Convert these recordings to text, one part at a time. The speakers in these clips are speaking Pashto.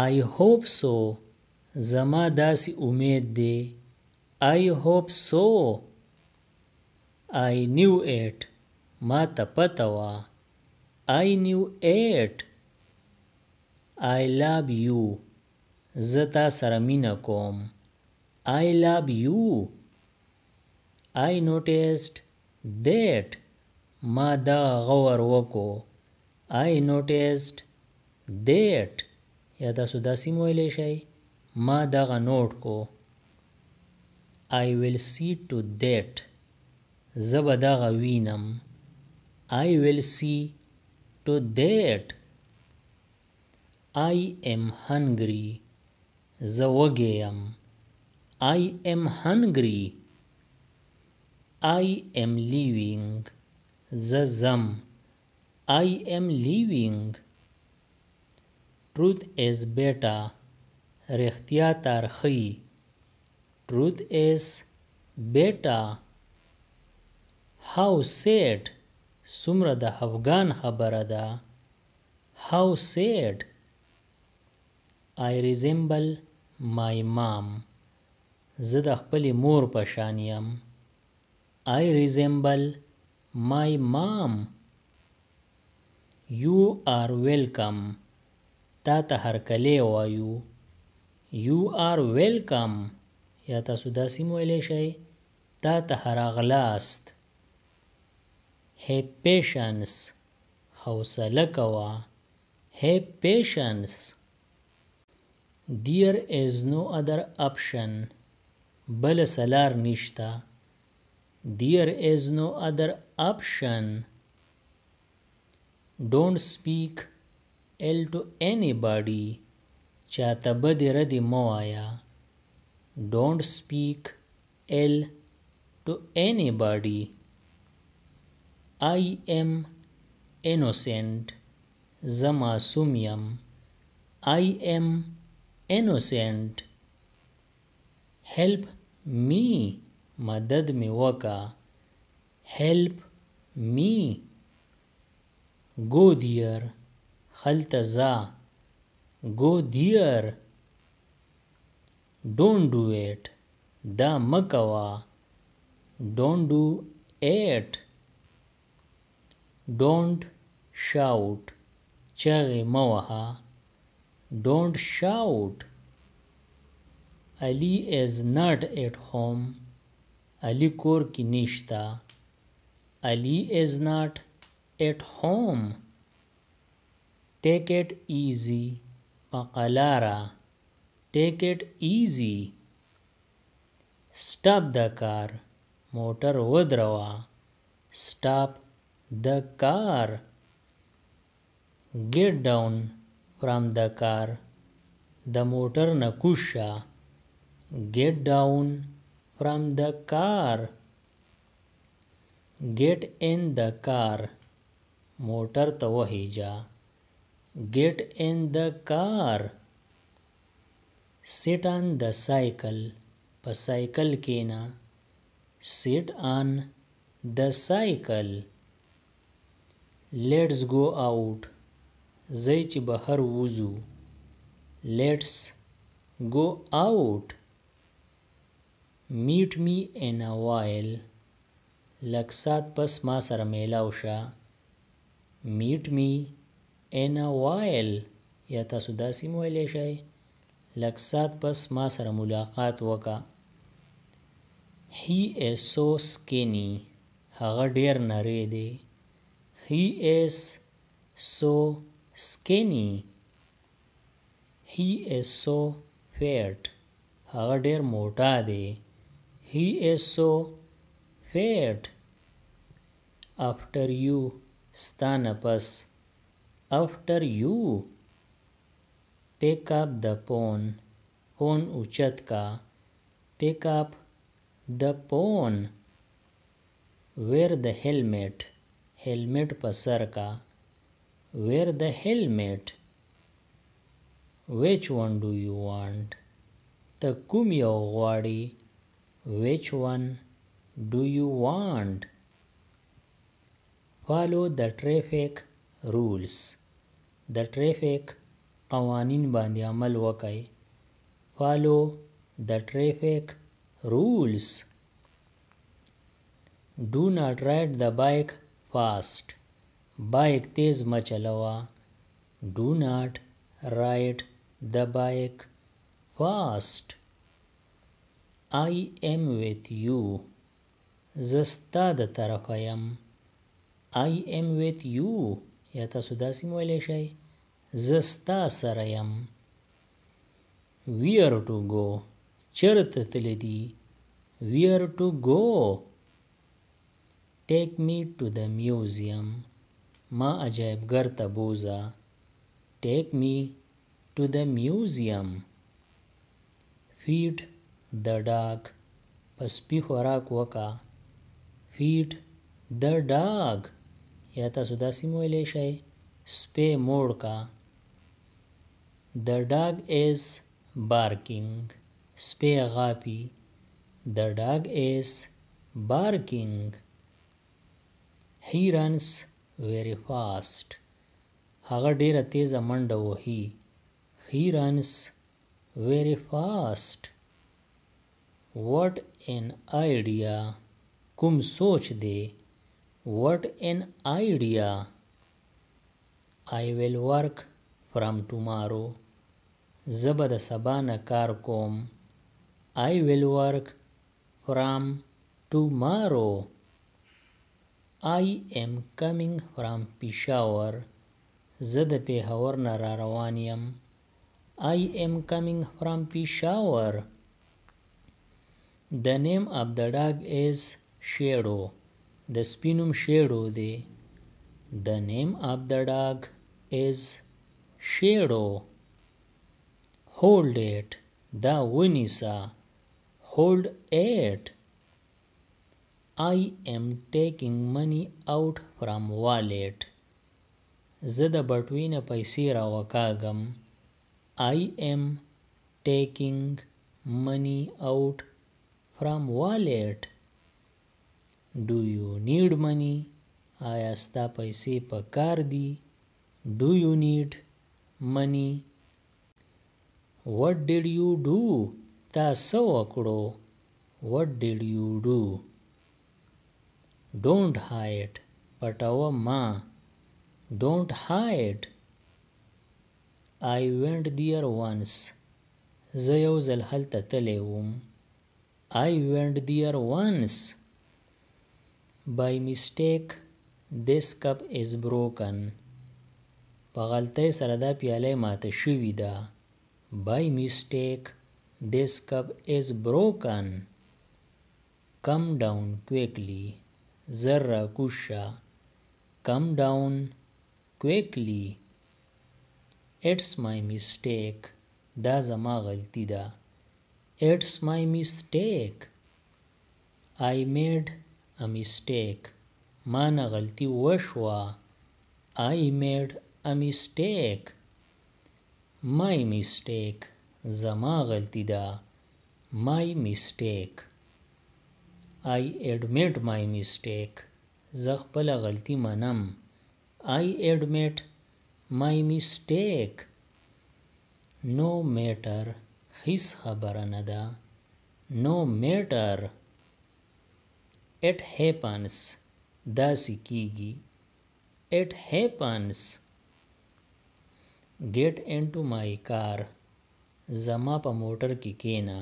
I hope so. زما داسې امید دی I hope so. I knew it. ما ته پته وه I knew it. I love you. زه تا سره مینه کوم I love you. I noticed that. ما دا غور وکړو I noticed that. یا تاسو داسې ویلی شئ ما دغه نوټ کو I will see to that زه به دغه وینم I will see to that I am hungry زه وږی یم I am hungry I am leaving زه ځم I am leaving truth is beta رښتیا تارخی truth is beta how said سمره د افغان خبره ده how said i resemble my mom زه د خپل مور په شان یم i resemble my mom you are welcome تا ته هرکلی وایو یو آر ویلکم یا تاسو داسې ویلی شئ تا ته هرغلاست هیو پیشنس حوصله کوه هیو پیشنس دیر از نو ادر اپشن بل سلار نشتا دیر از نو ادر اپشن ډونټ سپیک tell to anybody. Chatabadi Moaya. Don't speak L to anybody. I am innocent. Zama Sumyam. I am innocent. Help me. मदद में वका help me go there هلته ځه go there don't do it دا مکوا don't do it don't shout چغې موها don't shout Ali is not at home Ali کور کې نشتا Ali is not at home take it easy पकलारा take it easy stop the car motor ओद्रवा stop the car get down from the car the motor नकुशा get down from the car get in the car motor तो वही Get in the car. Sit on the cycle. په سایکل کېنا Sit on the cycle. Let's go out. زی چې بهر وځو Let's go out. Meet me in a while. لکسات پس ما سره میلاو شه Meet me in a while یا تاسو داسې ویلی شئ لږ سات پس ما سره ملاقات وکا he is so skinny هغه ډیر نری دی he is so skinny he is so fat هغه ډیر موټا دی he is so fat after you ستانه پس after you pick up the phone, phone pawn ka. pick up the phone. wear the helmet helmet pasar ka wear the helmet which one do you want the kumyo wadi which one do you want follow the traffic rules د ټریفیک قوانین باندې عمل وکړئ فالو د ټریفیک رولز ډو ناټ رائډ د بایک فاست بایک تیز مه چلوه ډو ناټ رائډ د بایک فاست آی ایم ویت یو زستا د طرفه یم آی ایم ویت یو یا تاسو داسې ویلی شئ زستا سره یم ویئر ټو ګو چرته تللی دي ویئر ټو ګو ټیک می ټو د میوزیم ما عجایبګر ته بوزه ټیک می ټو د میوزیم فیډ د ډاګ په سپي خوراک وکا فیډ د ډاګ یا تاسو داسې مو ویلی شئ سپی موړ کا The dog is barking. Spiagapi. The dog is barking. He runs very fast. هغه ډیره تیزه منډه وهي. He runs very fast. What an idea. کوم سوچ دی. What an idea. I will work فرام ټومارو زه به د سبا نه کار کوم آی ویل ورک فرام ټومارو آی ایم کمینګ فرام پېښور زه د پېښور نه را روان یم آی ایم کمینګ فرام پېښور د نیم اف د ډاګ از شیډو د سپینوم شیډو دی د نیم اف د ډاګ از shadow hold it دا ونیسا hold it I am taking money out from wallet زه د بټوې نه پیسې راوکاږم I am taking money out from wallet Do you need money آیا ستا پیسې په کار دي Do you need مني what did you do تا څه وکړو what did you do don't hide پټوه ما don't hide I went there once زه یو ځل هلته تلی وم I went there once by mistake this cup is broken په غلطۍ سره دا پیاله ماته شوې ده by mistake this cup is broken come down quickly زر راکوش شه come down quickly it's my mistake دا زما غلطی ده it's my mistake I made a mistake ما نه غلطی وشوه I made a mistake my mistake زما غلطی ده my mistake I admit my mistake زه خپل غلطی منم I admit my mistake no matter هیڅ خبره نه ده no matter it happens داسې کیږي it happens get into my car जमा प motor की केना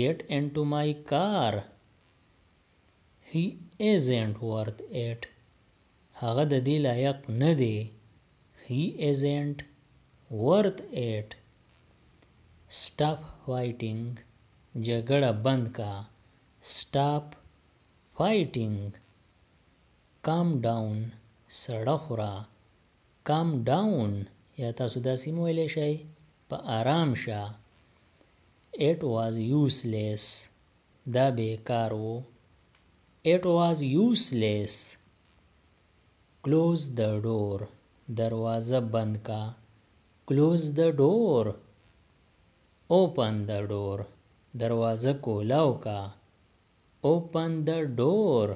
get into my car he is ain't worth it हगद दी लायक न दे he is ain't worth it stop fighting झगड़ा बंद का स्टाफ फाइटिंग काम डाउन सड़क रहा کام ډاون یا تاسو داسې هم ویلی شئ په آرام شه ایټ واز یوزلیس دا بیکار و ایټ واز یوزلیس کلوز د ډور دروازه بند کا کلوز د ډور اوپن د ډور دروازه کولاو کا اوپن د ډور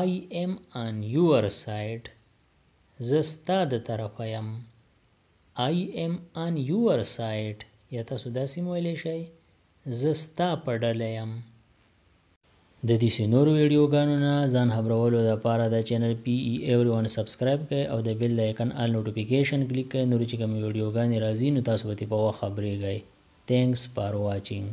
آی ایم آن یور سایډ زه ستا د طرفه یم آی ایم آن یور سایډ یا تاسو داسې هم ویلی شئ زه ستا په ډله یم د دې نورو ویډیوګانو نه ځان خبرولو لپاره د چینل پی ای ایوری ون سبسکرایب کړئ او د بیل آیکن آل نوټیفیکیشن کلیک کړئ نور چې کوم ویډیوګانې راځي نو تاسو به ترې په وخت خبرېږئ تھینکس فار واچینګ